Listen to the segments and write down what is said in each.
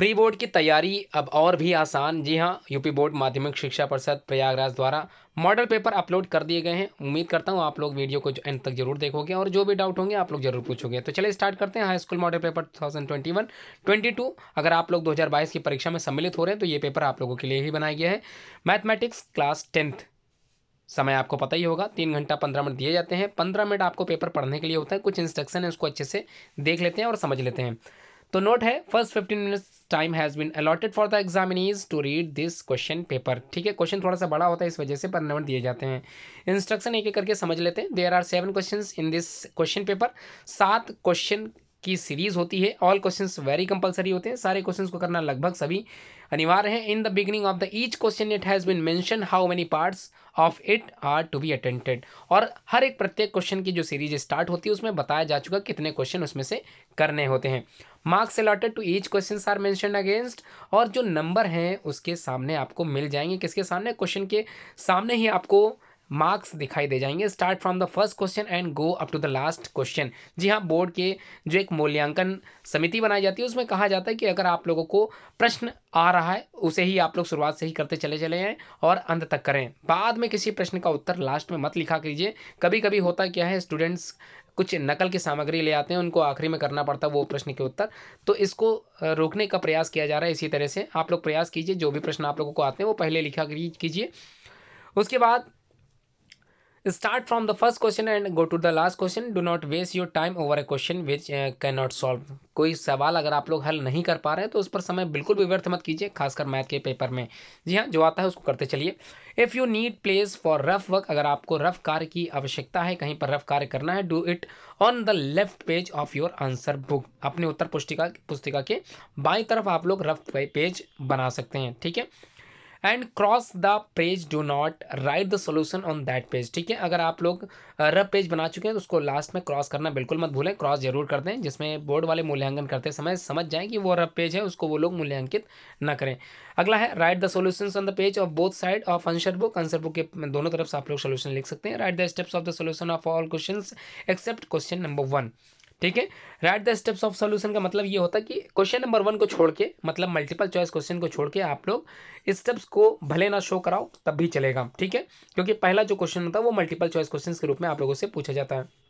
Pre board की तैयारी अब और भी आसान जी हाँ यूपी बोर्ड माध्यमिक शिक्षा परिषद प्रयागराज द्वारा मॉडल पेपर अपलोड कर दिए गए हैं उम्मीद करता हूँ आप लोग वीडियो को एंड तक जरूर देखोगे और जो भी डाउट होंगे आप लोग जरूर पूछोगे तो चलिए स्टार्ट करते हैं हाई स्कूल मॉडल पेपर 2021 22 अगर आप लोग 2022 की परीक्षा में सम्मिलित हो रहे हैं तो ये पेपर आप लोगों के लिए ही बनाया गया है मैथमेटिक्स क्लास टेंथ समय आपको पता ही होगा तीन घंटा पंद्रह मिनट दिए जाते हैं पंद्रह मिनट आपको पेपर पढ़ने के लिए होता है कुछ इंस्ट्रक्शन है उसको अच्छे से देख लेते हैं और समझ लेते हैं तो नोट है first fifteen minutes time has been allotted for the examinees to read this question paper ठीक है क्वेश्चन थोड़ा सा बड़ा होता है इस वजह से पर नंबर दिए जाते हैं इंस्ट्रक्शन एक एक करके समझ लेते हैं there are seven question in this question paper सात क्वेश्चन की सीरीज़ होती है ऑल क्वेश्चंस वेरी कंपलसरी होते हैं सारे क्वेश्चंस को करना लगभग सभी अनिवार्य है in the beginning of the each question it has been mention how many parts of it are to be attempted और हर एक प्रत्येक क्वेश्चन की जो सीरीज स्टार्ट होती है उसमें बताया जा चुका कितने क्वेश्चन उसमें से करने होते हैं marks allotted to each question are mention against और जो नंबर हैं उसके सामने आपको मिल जाएंगे किसके सामने क्वेश्चन के सामने ही आपको मार्क्स दिखाई दे जाएंगे start from the first question and go up to the last question जी हाँ बोर्ड के जो एक मूल्यांकन समिति बनाई जाती है उसमें कहा जाता है कि अगर आप लोगों को प्रश्न आ रहा है उसे ही आप लोग शुरुआत से ही करते चले चले जाएँ और अंत तक करें बाद में किसी प्रश्न का उत्तर लास्ट में मत लिखा कीजिए कभी कभी होता क्या है स्टूडेंट्स कुछ नकल की सामग्री ले आते हैं उनको आखिरी में करना पड़ता है वो प्रश्न के उत्तर तो इसको रोकने का प्रयास किया जा रहा है इसी तरह से आप लोग प्रयास कीजिए जो भी प्रश्न आप लोगों को आते हैं वो पहले लिखा कीजिए उसके बाद start from the first question and go to the last question do not waste your time over a question which uh, cannot solve कोई सवाल अगर आप लोग हल नहीं कर पा रहे हैं तो उस पर समय बिल्कुल भी व्यर्थ मत कीजिए खासकर मैथ के पेपर में जी हाँ जो आता है उसको करते चलिए if you need place for rough work अगर आपको रफ कार्य की आवश्यकता है कहीं पर रफ कार्य करना है do it on the left page of your answer book अपने उत्तर पुस्तिका पुस्तिका के बाई तरफ आप लोग रफ पेज बना सकते हैं ठीक है and cross the page do not write the solution on that page ठीक है अगर आप लोग रब पेज बना चुके हैं तो उसको लास्ट में क्रॉस करना बिल्कुल मत भूलें क्रॉस जरूर कर दें जिसमें बोर्ड वाले मूल्यांकन करते समय समझ जाएं कि वो रब पेज है उसको वो लोग मूल्यांकित ना करें अगला है write the solution on the page of both side of answer book answer book के दोनों तरफ से आप लोग सोल्यूशन लिख सकते हैं write the steps of the solution of all question except question number one ठीक है write the steps of solution का मतलब ये होता है कि क्वेश्चन नंबर वन को छोड़ के मतलब मल्टीपल चॉइस क्वेश्चन को छोड़ के आप लोग स्टेप्स को भले ना शो कराओ तब भी चलेगा ठीक है क्योंकि पहला जो क्वेश्चन होता है वो मल्टीपल चॉइस क्वेश्चन के रूप में आप लोगों से पूछा जाता है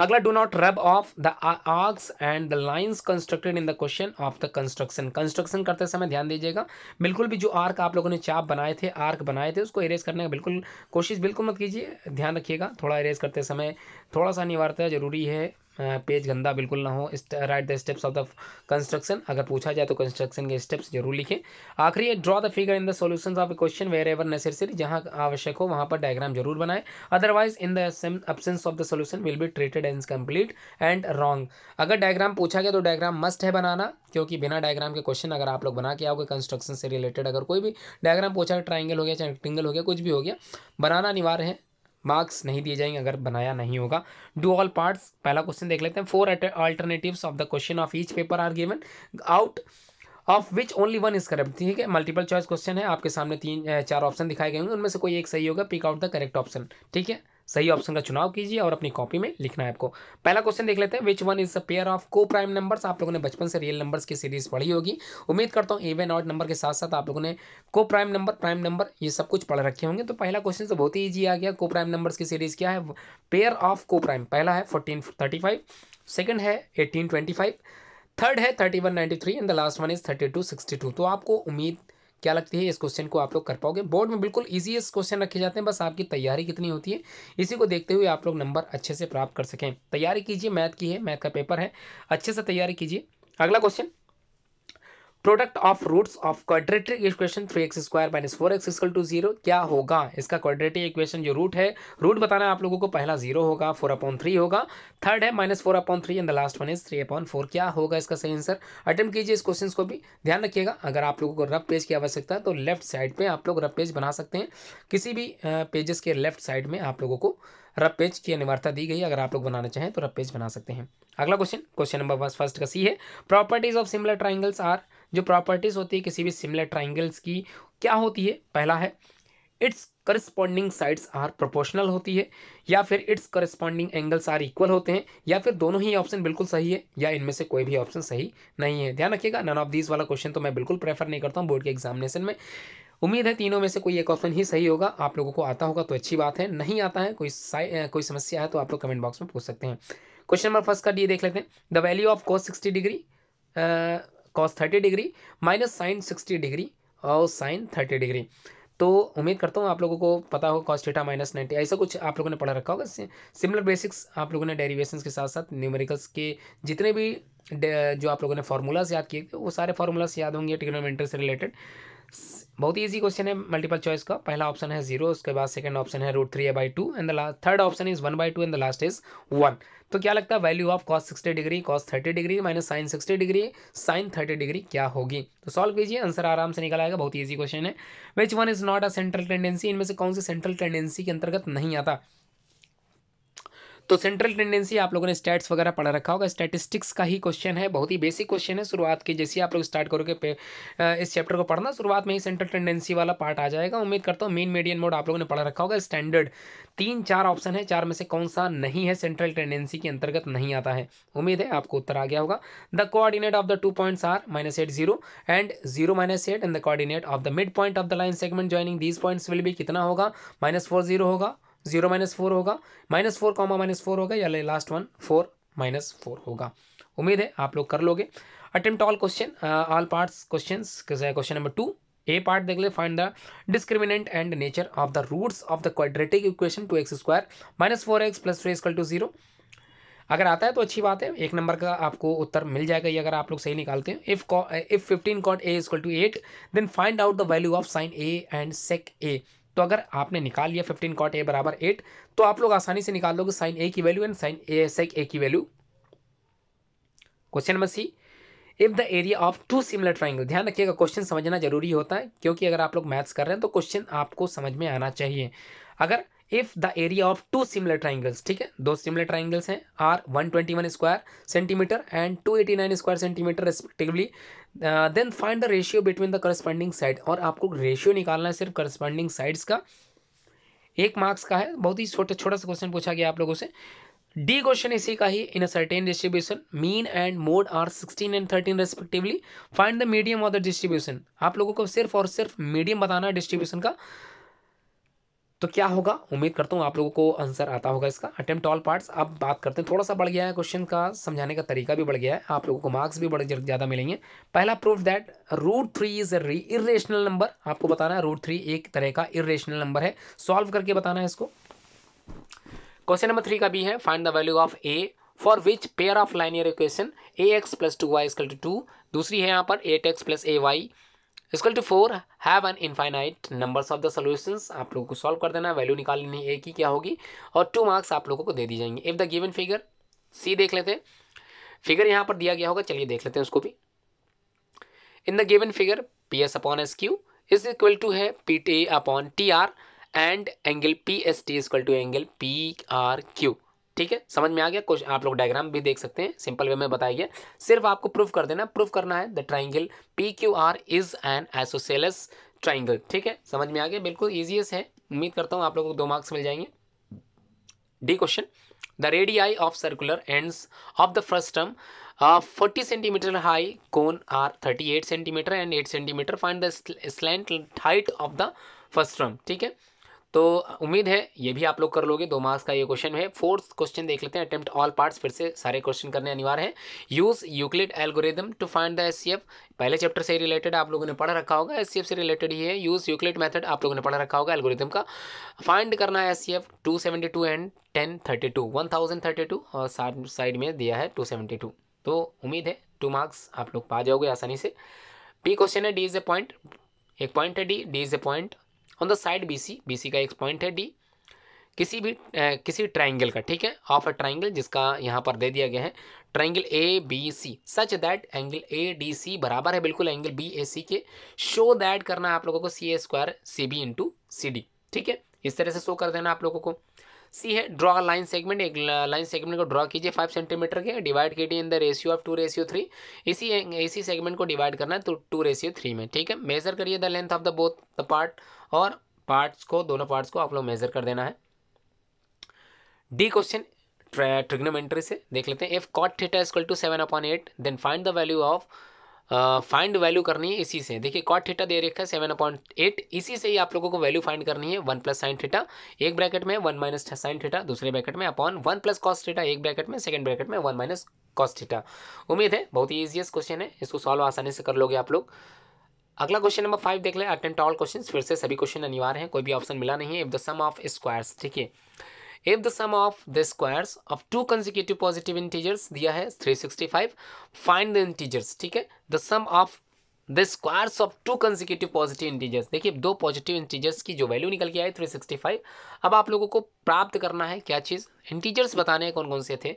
अगला do not rub off the arcs and the lines constructed in the question of the construction construction करते समय ध्यान दीजिएगा बिल्कुल भी जो आर्क आप लोगों ने चाप बनाए थे आर्क बनाए थे उसको इरेज करने का बिल्कुल कोशिश बिल्कुल मत कीजिए ध्यान रखिएगा थोड़ा इरेज करते समय थोड़ा सा निवारता जरूरी है पेज गंदा बिल्कुल ना हो write the steps of the construction अगर पूछा जाए तो कंस्ट्रक्शन के स्टेप्स जरूर लिखें आखिरी है draw the figure in the solutions of a question wherever necessary जहां आवश्यक हो वहां पर डायग्राम जरूर बनाएं otherwise in the absence of the solution will be treated and complete and wrong अगर डायग्राम पूछा गया तो डायग्राम मस्ट है बनाना क्योंकि बिना डायग्राम के क्वेश्चन अगर आप लोग बना के आओगे कंस्ट्रक्शन से रिलेटेड अगर कोई भी डायग्राम पूछा ट्राइंगल हो गया चाहे ट्रिंगल हो गया कुछ भी हो गया बनाना अनिवार्य है मार्क्स नहीं दिए जाएंगे अगर बनाया नहीं होगा डू ऑल पार्ट्स पहला क्वेश्चन देख लेते हैं four alternatives of the question of each paper are given out of which only one is correct ठीक है मल्टीपल चॉइस क्वेश्चन है आपके सामने तीन चार ऑप्शन दिखाए गए होंगे उनमें से कोई एक सही होगा pick out the correct option ठीक है सही ऑप्शन का चुनाव कीजिए और अपनी कॉपी में लिखना है आपको पहला क्वेश्चन देख लेते हैं which one is a pair of coprime numbers आप लोगों ने बचपन से रियल नंबर्स की सीरीज पढ़ी होगी उम्मीद करता हूँ एवन ऑड नंबर के साथ साथ आप लोगों ने को प्राइम नंबर प्राइम नंबर ये सब कुछ पढ़ रखे होंगे तो पहला क्वेश्चन तो बहुत ही ईजी आ गया को प्राइम नंबर्स की सीरीज क्या है पेयर ऑफ को प्राइम पहला है फोर्टीन थर्टी फाइव सेकेंड है एटीन ट्वेंटी फाइव थर्ड है thirty one ninety three and the last one is thirty two sixty two तो आपको उम्मीद क्या लगती है इस क्वेश्चन को आप लोग कर पाओगे बोर्ड में बिल्कुल ईजी क्वेश्चन रखे जाते हैं बस आपकी तैयारी कितनी होती है इसी को देखते हुए आप लोग नंबर अच्छे से प्राप्त कर सकें तैयारी कीजिए मैथ की है मैथ का पेपर है अच्छे से तैयारी कीजिए अगला question product of roots of quadratic equation three x square minus four x equal to zero क्या होगा इसका क्वाड्रेटिक इक्वेशन जो रूट है रूट बताना आप लोगों को पहला जीरो होगा फोर अपॉन थ्री होगा थर्ड है minus four upon three and the last one is three upon four क्या होगा इसका सही आंसर अटेम्प्ट कीजिए इस क्वेश्चन को भी ध्यान रखिएगा अगर आप लोगों को रफ पेज की आवश्यकता है तो लेफ्ट साइड पर आप लोग रफ पेज बना सकते हैं किसी भी पेजेस के लेफ्ट साइड में आप लोगों को रब पेज की अनिवार्यता दी गई है अगर आप लोग बनाना चाहें तो रब पेज बना सकते हैं अगला क्वेश्चन क्वेश्चन नंबर फर्स्ट का सी है properties of similar triangles are जो प्रॉपर्टीज़ होती है किसी भी सिमिलर ट्राइंगल्स की क्या होती है पहला है its corresponding sides are proportional होती है या फिर its corresponding angles are equal होते हैं या फिर दोनों ही ऑप्शन बिल्कुल सही है या इनमें से कोई भी ऑप्शन सही नहीं है ध्यान रखिएगा नन ऑफ दीज वाला क्वेश्चन तो मैं बिल्कुल प्रेफर नहीं करता हूँ बोर्ड के एग्जामिनेशन में उम्मीद है तीनों में से कोई एक ऑप्शन ही सही होगा आप लोगों को आता होगा तो अच्छी बात है नहीं आता है कोई कोई समस्या है तो आप लोग कमेंट बॉक्स में पूछ सकते हैं क्वेश्चन नंबर फर्स्ट का ये देख लेते हैं the value of cos sixty degree cos thirty degree minus sine sixty degree और साइन थर्टी डिग्री तो उम्मीद करता हूँ आप लोगों को पता होगा कॉस्ट थीटा माइनस नाइन्टी ऐसा कुछ आप लोगों ने पढ़ा रखा होगा सिमिलर बेसिक्स आप लोगों ने डेरिवेशंस के साथ साथ न्यूमेरिकल्स के जितने भी जो आप लोगों ने फार्मूलाज याद किए थे वो सारे फार्मूलाज याद होंगे ट्रिग्नोमेंट्री से रिलेटेड बहुत ही ईजी क्वेश्चन है मल्टीपल चॉइस का पहला ऑप्शन है जीरो उसके बाद सेकंड ऑप्शन है root three a by two and the last third option is one by two and the last is one तो क्या लगता है value of cos sixty degree cos thirty degree minus sine sixty degree sine thirty degree क्या होगी तो solve कीजिए answer आराम से निकल आएगा बहुत ही ईजी क्वेश्चन है which one is not a central tendency इनमें से कौन सी सेंट्रल टेंडेंसी के अंतर्गत नहीं आता तो सेंट्रल टेंडेंसी आप लोगों ने स्टैट्स वगैरह पढ़ा रखा होगा स्टैटिस्टिक्स का ही क्वेश्चन है बहुत ही बेसिक क्वेश्चन है शुरुआत के जैसे आप लोग स्टार्ट करोगे इस चैप्टर को पढ़ना शुरुआत में ही सेंट्रल टेंडेंसी वाला पार्ट आ जाएगा उम्मीद करता हूँ मेन मीडियन मोड आप लोगों ने पढ़ा रखा होगा स्टैंडर्ड तीन चार ऑप्शन है चार में से कौन सा नहीं है सेंट्रल टेंडेंसी के अंतर्गत नहीं आता है उम्मीद है आपको उत्तर आ गया होगा the coordinate of the two points are minus eight zero and zero minus eight and the coordinate of the mid point of the line segment joining these points will भी कितना होगा माइनस फोर जीरो होगा zero minus four होगा minus four comma minus four होगा या last one four minus four होगा उम्मीद है आप लोग कर लोगे attempt all question all parts question question number two a part देख ले find the discriminant and nature of the roots of the quadratic equation two x square minus four x plus three equal to zero अगर आता है तो अच्छी बात है एक नंबर का आपको उत्तर मिल जाएगा ये अगर आप लोग सही निकालते हैं if if fifteen cot a equal to eight then find out the value of sine a and sec a तो अगर आपने निकाल लिया फिफ्टीन कॉट ए बराबर एट तो आप लोग आसानी से निकाल लोगे साइन ए की value and sine a sec a की value question number C if the area of two similar triangle ध्यान रखिएगा क्वेश्चन समझना जरूरी होता है क्योंकि अगर आप लोग मैथ्स कर रहे हैं तो क्वेश्चन आपको समझ में आना चाहिए अगर if the area of two similar triangles ठीक है दो सिमिलर ट्राइंगल्स हैं are 121 square centimeter and 289 square centimeter respectively then find the ratio between the corresponding side और आपको रेशियो निकालना है सिर्फ करस्पॉन्डिंग साइड्स का एक मार्क्स का है बहुत ही छोटा छोटा सा क्वेश्चन पूछा गया आप लोगों से डी क्वेश्चन इसी का ही in a certain distribution mean and mode are 16 and 13 respectively find the medium of the distribution आप लोगों को सिर्फ और सिर्फ मीडियम बताना है डिस्ट्रीब्यूशन का तो क्या होगा उम्मीद करता हूँ आप लोगों को आंसर आता होगा इसका अटेम्प्ट ऑल पार्ट्स अब बात करते हैं थोड़ा सा बढ़ गया है क्वेश्चन का समझाने का तरीका भी बढ़ गया है आप लोगों को मार्क्स भी बड़े ज़्यादा मिलेंगे पहला proof that root three is irrational number आपको बताना है रूट थ्री एक तरह का इेशनल नंबर है सॉल्व करके बताना है इसको क्वेश्चन नंबर थ्री का भी है find the value of a for which pair of line equation a x plus two y two two दूसरी है यहाँ पर eight x plus a y equal to four have an infinite numbers of the solutions आप लोगों को solve कर देना value निकालनी है एक ही क्या होगी और टू मार्क्स आप लोगों को दे दी जाएंगे if the given figure C देख लेते हैं फिगर यहाँ पर दिया गया होगा चलिए देख लेते हैं उसको भी in the given figure P S upon S Q is equal to है P T upon T R and angle P S T is equal to angle P R Q ठीक है समझ में आ गया कुछ आप लोग डायग्राम भी देख सकते हैं सिंपल वे में बताया गया सिर्फ आपको प्रूफ कर देना प्रूफ करना है the triangle P Q R is an isosceles triangle ठीक है समझ में आ गया बिल्कुल ईजीएस है उम्मीद करता हूँ आप लोगों को दो मार्क्स मिल जाएंगे D question the radii of circular ends of the first term forty centimeter high cone are thirty eight centimeter and eight centimeter find the slant height of the first term ठीक है तो उम्मीद है ये भी आप लोग कर लोगे दो मार्क्स का ये क्वेश्चन है फोर्थ क्वेश्चन देख लेते हैं अटेम्प्ट ऑल पार्ट्स फिर से सारे क्वेश्चन करने अनिवार्य है use Euclid algorithm to find the S पहले चैप्टर से रिलेटेड आप लोगों ने पढ़ रखा होगा एस से रिलेटेड ही है यूज़ यूक्लिड मैथड आप लोगों ने पढ़ रखा होगा एल्गोरिदम का फाइंड करना है S two seventy two and ten thirty two one thousand thirty two और साइड में दिया है टू सेवेंटी टू तो उम्मीद है टू मार्क्स आप लोग पा जाओगे आसानी से पी क्वेश्चन है डी इज़ ए पॉइंट एक पॉइंट है D D is a point on the side B C B C का एक पॉइंट है डी किसी भी ए, किसी ट्राइंगल का ठीक है ऑफ अ ट्राइंगल जिसका यहाँ पर दे दिया गया है triangle A B C such that angle A D C बराबर है बिल्कुल एंगल बी ए सी के शो दैट करना है आप लोगों को C A square C B into C D ठीक है इस तरह से शो कर देना आप लोगों को सी है ड्रॉ लाइन सेगमेंट एक लाइन सेगमेंट को ड्रॉ कीजिए फाइव सेंटीमीटर के डिवाइड कीजिए in the ratio of two ratio three इसी इसी सेगमेंट को डिवाइड करना है तो टू रेशियो थ्री में ठीक है मेजर करिए the length of the both the part और पार्ट्स को दोनों पार्ट्स को आप लोग मेजर कर देना है डी क्वेश्चन ट्रिग्नोमेंट्री से देख लेते हैं if cot theta equal to seven upon eight then find the value of find value करनी है इसी से देखिए कॉट थीटा दे रखा है सेवन अपॉइंट एट इसी से ही आप लोगों को वैल्यू फाइंड करनी है वन प्लस साइन थीटा एक ब्रैकेट में वन माइनस साइन थीटा दूसरे ब्रैकेट में upon one plus cos theta एक ब्रैकेट में सेकंड ब्रैकेट में वन माइनस कॉस थीटा उम्मीद है बहुत ही ईजिएस्ट क्वेश्चन है इसको सॉल्व आसानी से कर लोगे आप लोग अगला क्वेश्चन नंबर फाइव देख ले अटेंट ऑल क्वेश्चन फिर से सभी क्वेश्चन अनिवार्य हैं कोई भी ऑप्शन मिला नहीं है if the sum of squares ठीक है if the sum of the squares of two consecutive positive integers दिया है फाइव फाइंड द इंटीजर्स ठीक है the sum of the squares of two consecutive positive integers देखिए दो पॉजिटिव इंटीजर्स की जो वैल्यू निकल के आई फाइव अब आप लोगों को प्राप्त करना है क्या चीज़ इंटीजर्स बताने कौन कौन से थे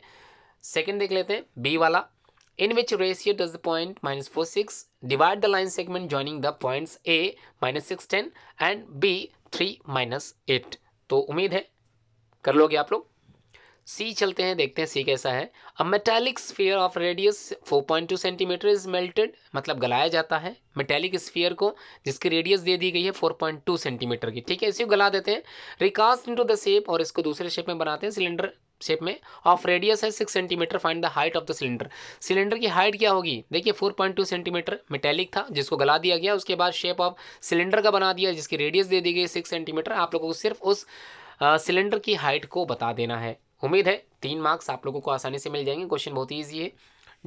सेकेंड देख लेते हैं बी वाला in which ratio does the point minus 4 6 divide the line segment joining the points A minus 6, 10 and B 3 minus 8. तो उम्मीद है कर लोगे आप लोग सी चलते हैं देखते हैं सी कैसा है a metallic sphere of radius 4.2 centimeter is melted मतलब गलाया जाता है मेटेलिक स्फीयर को जिसकी रेडियस दे दी गई है 4.2 सेंटीमीटर की ठीक है इसी को गला देते हैं रिकास्ट इनटू द शेप और इसको दूसरे शेप में बनाते हैं सिलेंडर शेप में ऑफ रेडियस है six centimeter find the height of the cylinder cylinder की हाइट क्या होगी देखिए four point two centimeter metallic था जिसको गला दिया गया उसके बाद शेप ऑफ सिलेंडर का बना दिया जिसकी रेडियस दे दी गई सिक्स सेंटीमीटर आप लोगों को सिर्फ उस सिलेंडर की हाइट को बता देना है उम्मीद है तीन मार्क्स आप लोगों को आसानी से मिल जाएंगे क्वेश्चन बहुत ही ईजी है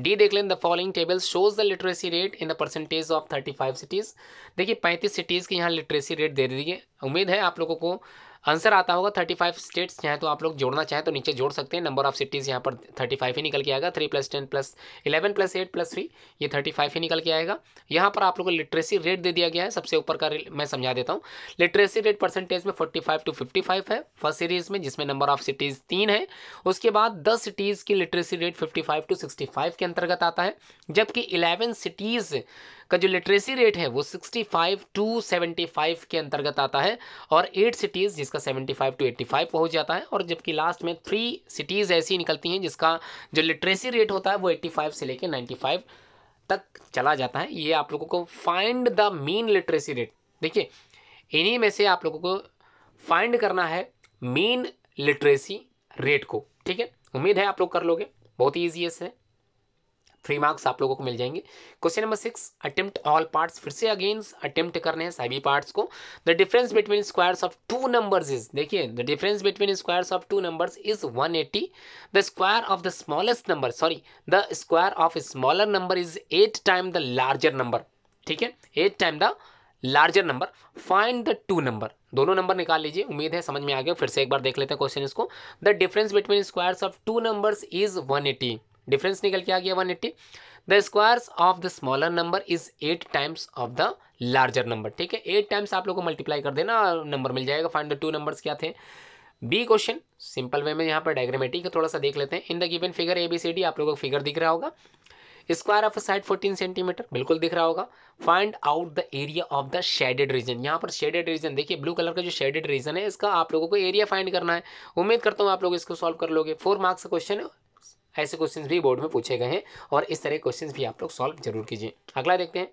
डी देख लें the following table shows the literacy rate in the percentage of thirty five cities देखिए पैंतीस सिटीज़ के यहाँ लिटरेसी रेट दे दी है उम्मीद है आप लोगों को आंसर आता होगा थर्टी फाइव स्टेट्स चाहे तो आप लोग जोड़ना चाहें तो नीचे जोड़ सकते हैं नंबर ऑफ सिटीज़ यहाँ पर थर्टी फाइव ही निकल के आएगा three plus ten plus eleven plus eight plus three ये थर्टी फाइव ही निकल के आएगा यहाँ पर आप लोग को लिटरेसी रेट दे दिया गया है सबसे ऊपर का मैं समझा देता हूँ लिटरेसी रेट परसेंटेज में forty five to fifty five है फर्स्ट सीरीज़ में जिसमें नंबर ऑफ सिटीज़ तीन है उसके बाद दस सिटीज़ की literacy rate fifty five to sixty five के अंतर्गत आता है जबकि इलेवन सिटीज़ का जो लिटरेसी रेट है वो 65 टू 75 के अंतर्गत आता है और एट सिटीज़ जिसका 75 टू 85 पहुंच जाता है और जबकि लास्ट में थ्री सिटीज़ ऐसी निकलती हैं जिसका जो लिटरेसी रेट होता है वो 85 से लेके 95 तक चला जाता है ये आप लोगों को find the main literacy rate देखिए इन्हीं में से आप लोगों को फाइंड करना है मेन लिटरेसी रेट को ठीक है उम्मीद है आप लोग कर लोगे बहुत ही ईजी है फ्री मार्क्स आप लोगों को मिल जाएंगे question number six attempt all parts फिर से अगेन अटेम्प्ट करने हैं सभी पार्ट्स को the difference between squares of two numbers is देखिए the difference between squares of two numbers is 180 the square of the smallest number sorry the square of smaller number is eight time the larger number ठीक है eight time the larger number find the two number दोनों number निकाल लीजिए उम्मीद है समझ में आ गया फिर से एक बार देख लेते हैं क्वेश्चन इसको the difference between squares of two numbers is 180 difference निकल के आ गया one eighty the squares of the smaller number is eight times of the larger number ठीक है एट टाइम्स आप लोग को मल्टीप्लाई कर देना नंबर मिल जाएगा फाइंड द टू नंबर्स क्या थे बी क्वेश्चन सिंपल वे में यहाँ पर डायग्रामेटिक थोड़ा सा देख लेते हैं in the given figure A B C D आप लोगों को फिगर दिख रहा होगा स्क्वायर ऑफ साइड 14 सेंटीमीटर बिल्कुल दिख रहा होगा find out the area of the shaded region यहाँ पर शेडेड रीजन देखिए ब्लू कलर का जो शेडेड रीजन है इसका आप लोगों को एरिया फाइंड करना है उम्मीद करता हूँ आप लोग इसको सॉल्व कर लोगे फोर मार्क्स का क्वेश्चन ऐसे क्वेश्चन भी बोर्ड में पूछे गए हैं और इस तरह के क्वेश्चन भी आप लोग सॉल्व जरूर कीजिए अगला देखते हैं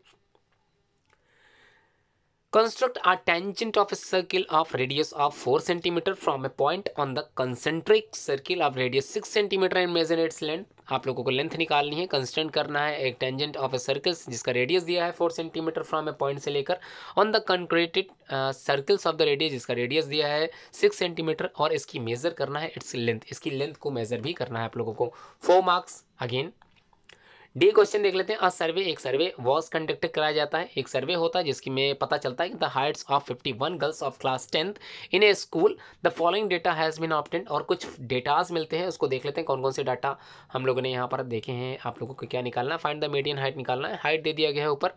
Construct a tangent of a circle of radius of 4 cm from a point on the concentric circle of radius 6 cm and measure its length. आप लोगों को लेंथ निकालनी है कंस्टेंट करना है एक टेंजेंट ऑफ ए सर्कल जिसका रेडियस दिया है four centimetre from a point से लेकर on the concreted circles of the radius जिसका रेडियस दिया है सिक्स सेंटीमीटर और इसकी मेजर करना है इट्स लेंथ इसकी लेंथ को मेजर भी करना है आप लोगों को four marks again the question देख लेते हैं अ सर्वे एक सर्वे वॉज कंडक्ट कराया जाता है एक सर्वे होता है जिसकी में पता चलता है कि the heights of 51 girls of class tenth in a school the following data has been obtained और कुछ डेटाज मिलते हैं उसको देख लेते हैं कौन कौन से डाटा हम लोगों ने यहाँ पर देखे हैं आप लोगों को क्या निकालना फाइंड द मीडियन हाइट निकालना है हाइट दे दिया गया है ऊपर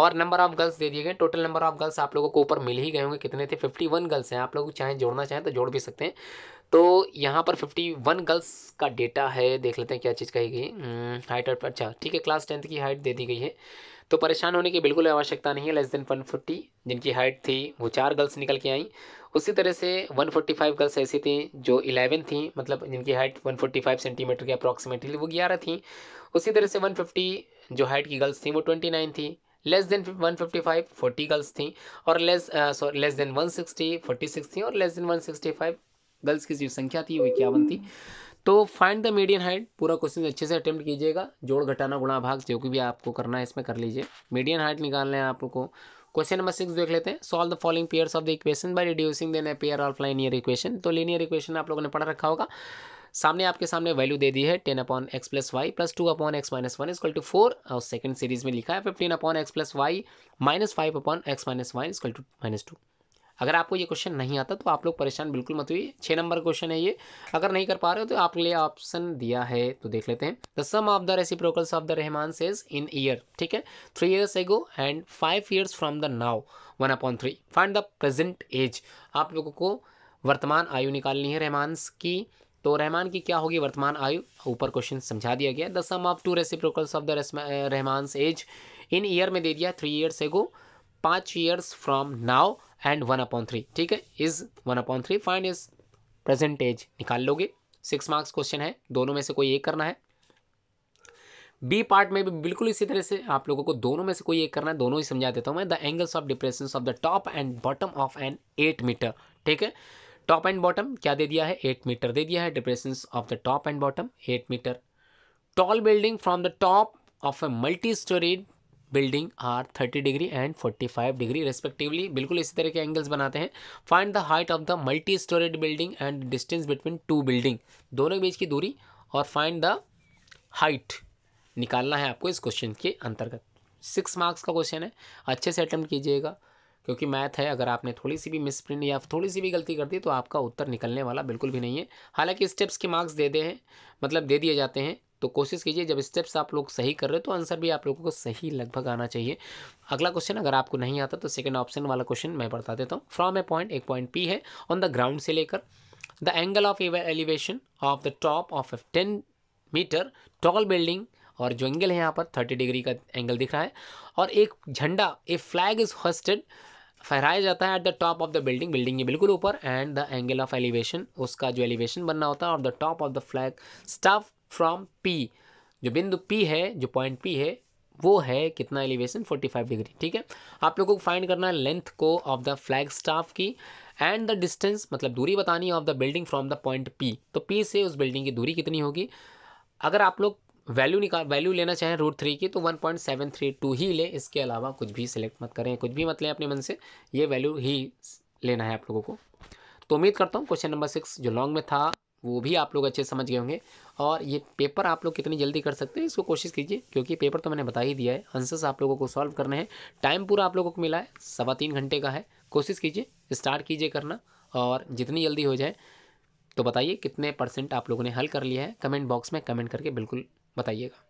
और नंबर ऑफ गर्ल्स दे दिए गए टोटल नंबर ऑफ गर्ल्स आप लोगों को ऊपर मिल ही गए होंगे कितने थे फिफ्टी गर्ल्स हैं आप लोग चाहें जोड़ना चाहें तो जोड़ भी सकते हैं तो यहाँ पर फिफ्टी वन गर्ल्स का डेटा है देख लेते हैं क्या चीज़ कही गई हाइट हम्म, और अच्छा ठीक है क्लास टेंथ की हाइट दे दी गई है तो परेशान होने की बिल्कुल आवश्यकता नहीं है लेस देन वन फिफ्टी जिनकी हाइट थी वो चार गर्ल्स निकल के आई उसी तरह से वन फोर्टी फाइव गर्ल्स ऐसी थी जो इलेवन थी मतलब जिनकी height one forty five centimetre के अप्रॉक्सीमेटली वो ग्यारह थी उसी तरह से वन फिफ्टी जो हाइट की गर्ल्स थी वो ट्वेंटी नाइन थी less than one fifty five forty girls थी और less sorry less than one sixty forty six थी और less than one sixty five girls की जो संख्या थी वो इक्यावन थी तो फाइंड द मीडियन हाइट पूरा क्वेश्चन अच्छे से अटेम्प्ट कीजिएगा जोड़ घटाना गुणा भाग जो कि भी आपको करना है इसमें कर लीजिए मीडियन हाइट निकालना है आपको क्वेश्चन नंबर सिक्स देख लेते हैं solve the following pairs of the equation by reducing them pair of linear equation तो लीनियर इक्वेशन आप लोगों ने पढ़ा रखा होगा सामने आपके सामने वैल्यू दे दी है ten upon x plus y plus two upon x minus one equal to four और सेकंड सीरीज में लिखा है fifteen upon x plus y minus five upon x minus y equal to minus two अगर आपको ये question नहीं आता तो आप लोग परेशान बिल्कुल मत हुई छः नंबर क्वेश्चन है ये अगर नहीं कर पा रहे हो तो आपके लिए ऑप्शन दिया है तो देख लेते हैं the sum of the reciprocals of the Rahman ages in year ठीक है three years ago and five years from the now one upon three find the present age आप लोगों को वर्तमान आयु निकालनी है रहमान की तो रहमान की क्या होगी वर्तमान आयु ऊपर क्वेश्चन समझा दिया गया the sum of two reciprocals of the Rahman age in year में दे दिया थ्री ईयर्स एगो पांच years from now and one upon three ठीक है is one upon three find is present age निकाल लोगे सिक्स मार्क्स क्वेश्चन है दोनों में से कोई एक करना है बी पार्ट में भी बिल्कुल इसी तरह से आप लोगों को दोनों में से कोई एक करना है दोनों ही समझा देता हूँ मैं the angles of depression of the top and bottom of an eight metre ठीक है टॉप एंड बॉटम क्या दे दिया है एट मीटर दे दिया है depression of the top and bottom eight metre tall building from the top of a multi storeyed building are 30 degree and 45 degree respectively बिल्कुल इसी तरह के एंगल्स बनाते हैं find the height of the multi storeyed building and distance between two building दोनों के बीच की दूरी और फाइंड द हाइट निकालना है आपको इस क्वेश्चन के अंतर्गत सिक्स मार्क्स का क्वेश्चन है अच्छे से अटैम्प्ट कीजिएगा क्योंकि मैथ है अगर आपने थोड़ी सी भी मिसप्रिंट या थोड़ी सी भी गलती कर दी तो आपका उत्तर निकलने वाला बिल्कुल भी नहीं है हालांकि स्टेप्स के मार्क्स दे दे हैं मतलब दे दिए जाते हैं तो कोशिश कीजिए जब स्टेप्स आप लोग सही कर रहे हो तो आंसर भी आप लोगों को सही लगभग आना चाहिए अगला क्वेश्चन अगर आपको नहीं आता तो सेकेंड ऑप्शन वाला क्वेश्चन मैं बता देता हूँ फ्रॉम ए पॉइंट एक पॉइंट पी है ऑन द ग्राउंड से लेकर the angle of elevation of the top of ten metre tall building और जो एंगल है यहाँ पर थर्टी डिग्री का एंगल दिख रहा है और एक झंडा ए फ्लैग इज हॉस्टेड फहराया जाता है at the top of the building building के बिल्कुल ऊपर and the angle of elevation उसका जो एलिवेशन बनना होता है और the top of the flag staff from P जो बिंदु पी है जो पॉइंट पी है वो है कितना एलिवेशन 45 डिग्री ठीक है आप लोगों को फाइंड करना है लेंथ को ऑफ द फ्लैग स्टाफ की एंड द डिस्टेंस मतलब दूरी बतानी है of the building from the point P तो पी से उस बिल्डिंग की दूरी कितनी होगी अगर आप लोग वैल्यू निकाल वैल्यू लेना चाहें रूट थ्री की तो one point seven three two ही लें इसके अलावा कुछ भी सिलेक्ट मत करें कुछ भी मत लें अपने मन से ये वैल्यू ही लेना है आप लोगों को तो उम्मीद करता हूँ क्वेश्चन नंबर सिक्स जो लॉन्ग में था वो भी आप लोग अच्छे समझ गए होंगे और ये पेपर आप लोग कितनी जल्दी कर सकते हैं इसको कोशिश कीजिए क्योंकि पेपर तो मैंने बता ही दिया है आंसर्स आप लोगों को सॉल्व करने हैं टाइम पूरा आप लोगों को मिला है सवा तीन घंटे का है कोशिश कीजिए स्टार्ट कीजिए करना और जितनी जल्दी हो जाए तो बताइए कितने परसेंट आप लोगों ने हल कर लिया है कमेंट बॉक्स में कमेंट करके बिल्कुल बताइएगा